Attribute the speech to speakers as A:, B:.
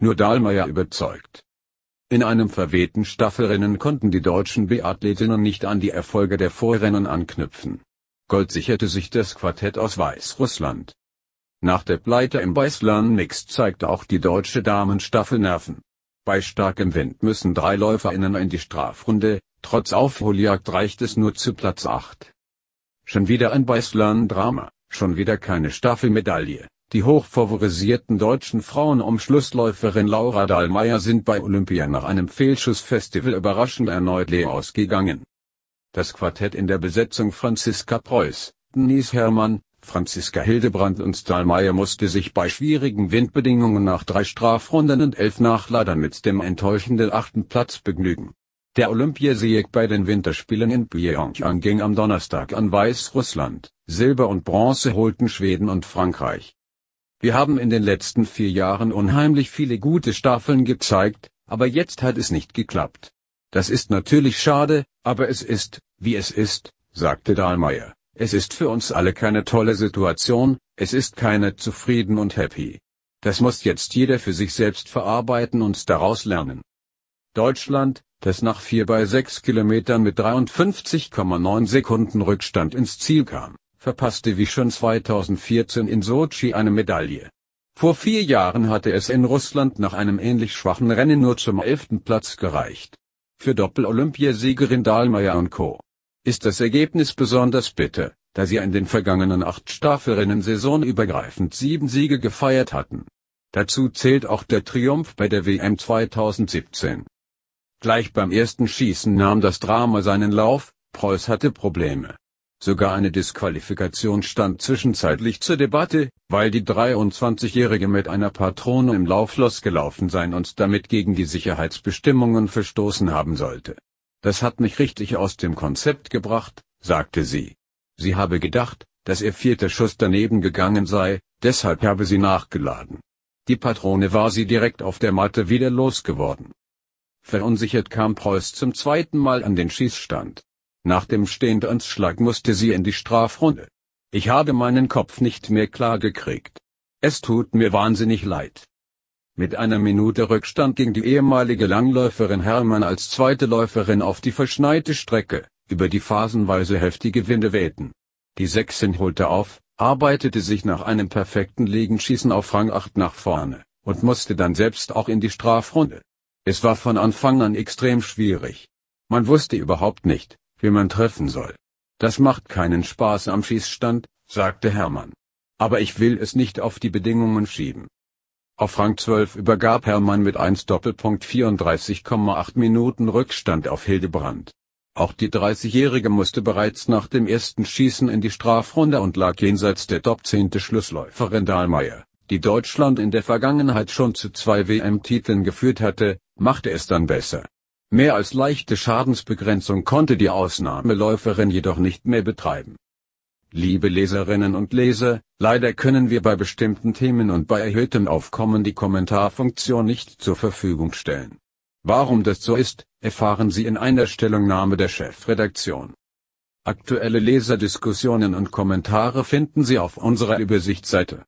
A: Nur Dahlmeier überzeugt. In einem verwehten Staffelrennen konnten die deutschen Biathletinnen nicht an die Erfolge der Vorrennen anknüpfen. Gold sicherte sich das Quartett aus Weißrussland. Nach der Pleite im Beislan Mix zeigte auch die deutsche Damenstaffel Nerven. Bei starkem Wind müssen drei LäuferInnen in die Strafrunde, trotz Aufholjagd reicht es nur zu Platz 8. Schon wieder ein Beislan-Drama, schon wieder keine Staffelmedaille. Die hochfavorisierten deutschen Frauen um Schlussläuferin Laura Dahlmeier sind bei Olympia nach einem Fehlschussfestival überraschend erneut leer ausgegangen. Das Quartett in der Besetzung Franziska Preuß, Denise Herrmann, Franziska Hildebrand und Dahlmeier musste sich bei schwierigen Windbedingungen nach drei Strafrunden und elf Nachladern mit dem enttäuschenden achten Platz begnügen. Der Olympiasieg bei den Winterspielen in Pyeongchang ging am Donnerstag an Weißrussland, Silber und Bronze holten Schweden und Frankreich. Wir haben in den letzten vier Jahren unheimlich viele gute Staffeln gezeigt, aber jetzt hat es nicht geklappt. Das ist natürlich schade, aber es ist, wie es ist, sagte Dahlmeier. Es ist für uns alle keine tolle Situation, es ist keine zufrieden und happy. Das muss jetzt jeder für sich selbst verarbeiten und daraus lernen. Deutschland, das nach 4 bei 6 Kilometern mit 53,9 Sekunden Rückstand ins Ziel kam, verpasste wie schon 2014 in Sochi eine Medaille. Vor vier Jahren hatte es in Russland nach einem ähnlich schwachen Rennen nur zum elften Platz gereicht. Für Doppel-Olympiasiegerin Dahlmeier und Co. ist das Ergebnis besonders bitter, da sie in den vergangenen acht Staffelrennen saisonübergreifend sieben Siege gefeiert hatten. Dazu zählt auch der Triumph bei der WM 2017. Gleich beim ersten Schießen nahm das Drama seinen Lauf, Preuß hatte Probleme. Sogar eine Disqualifikation stand zwischenzeitlich zur Debatte, weil die 23-Jährige mit einer Patrone im Laufloss gelaufen sein und damit gegen die Sicherheitsbestimmungen verstoßen haben sollte. Das hat mich richtig aus dem Konzept gebracht, sagte sie. Sie habe gedacht, dass ihr vierter Schuss daneben gegangen sei, deshalb habe sie nachgeladen. Die Patrone war sie direkt auf der Matte wieder losgeworden. Verunsichert kam Preuß zum zweiten Mal an den Schießstand. Nach dem Stehendanschlag musste sie in die Strafrunde. Ich habe meinen Kopf nicht mehr klar gekriegt. Es tut mir wahnsinnig leid. Mit einer Minute Rückstand ging die ehemalige Langläuferin Hermann als zweite Läuferin auf die verschneite Strecke, über die phasenweise heftige Winde wehten. Die Sechsin holte auf, arbeitete sich nach einem perfekten Liegenschießen auf Rang 8 nach vorne und musste dann selbst auch in die Strafrunde. Es war von Anfang an extrem schwierig. Man wusste überhaupt nicht, wie man treffen soll. Das macht keinen Spaß am Schießstand, sagte Hermann. Aber ich will es nicht auf die Bedingungen schieben. Auf Rang 12 übergab Hermann mit 1 Doppelpunkt 34,8 Minuten Rückstand auf Hildebrand. Auch die 30-Jährige musste bereits nach dem ersten Schießen in die Strafrunde und lag jenseits der Top 10. Schlussläuferin Dahlmeier, die Deutschland in der Vergangenheit schon zu zwei WM-Titeln geführt hatte, machte es dann besser. Mehr als leichte Schadensbegrenzung konnte die Ausnahmeläuferin jedoch nicht mehr betreiben. Liebe Leserinnen und Leser, leider können wir bei bestimmten Themen und bei erhöhtem Aufkommen die Kommentarfunktion nicht zur Verfügung stellen. Warum das so ist, erfahren Sie in einer Stellungnahme der Chefredaktion. Aktuelle Leserdiskussionen und Kommentare finden Sie auf unserer Übersichtsseite.